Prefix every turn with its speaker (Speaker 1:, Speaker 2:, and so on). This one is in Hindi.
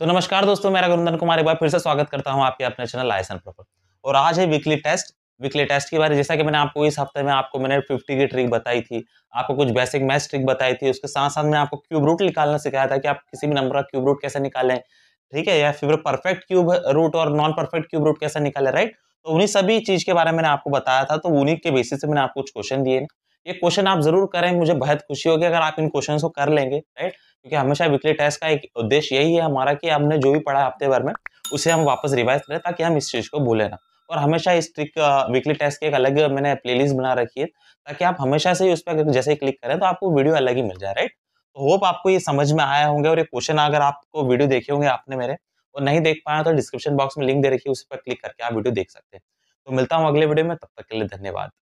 Speaker 1: तो नमस्कार दोस्तों मेरा गुरुंदन कुमार एक बार फिर से स्वागत करता हूं आपके अपने चैनल लाइसन पर और आज है वीकली टेस्ट वीकली टेस्ट के बारे जैसा कि मैंने आपको इस हफ्ते में आपको मैंने 50 की ट्रिक बताई थी आपको कुछ बेसिक मैथ्स ट्रिक बताई थी उसके साथ साथ मैं आपको क्यूब रूट निकालना सिखाया था कि आप किसी भी नंबर का क्यूब रूट कैसे निकालें ठीक है या फिर परफेक्ट क्यूब रूट और नॉन परफेक्ट क्यूब रूट कैसे निकालें राइट तो उन्हीं सभी चीज के बारे में मैंने आपको बताया था तो उन्हीं के बेसिस से मैंने आपको कुछ क्वेश्चन दिए ये क्वेश्चन आप जरूर करें मुझे बेहद खुशी होगी अगर आप इन क्वेश्चन को कर लेंगे राइट क्योंकि हमेशा वीकली टेस्ट का एक उद्देश्य यही है हमारा कि हमने जो भी पढ़ा हफ्ते भर में उसे हम वापस रिवाइज करें ताकि हम इस चीज़ को भूलें ना और हमेशा इस ट्रिक वीकली टेस्ट की एक अलग मैंने प्लेलिस्ट बना रखी है ताकि आप हमेशा से उस पर जैसे ही क्लिक करें तो आपको वीडियो अलग ही मिल जाए राइट तो होप आपको ये समझ में आया होंगे और ये क्वेश्चन अगर आपको वीडियो देखे होंगे आपने मेरे और नहीं देख पाया तो डिस्क्रिप्शन बॉक्स में लिंक दे रखी है उस पर क्लिक करके आप वीडियो देख सकते
Speaker 2: हैं तो मिलता हूँ अगले वीडियो में तब तक के लिए धन्यवाद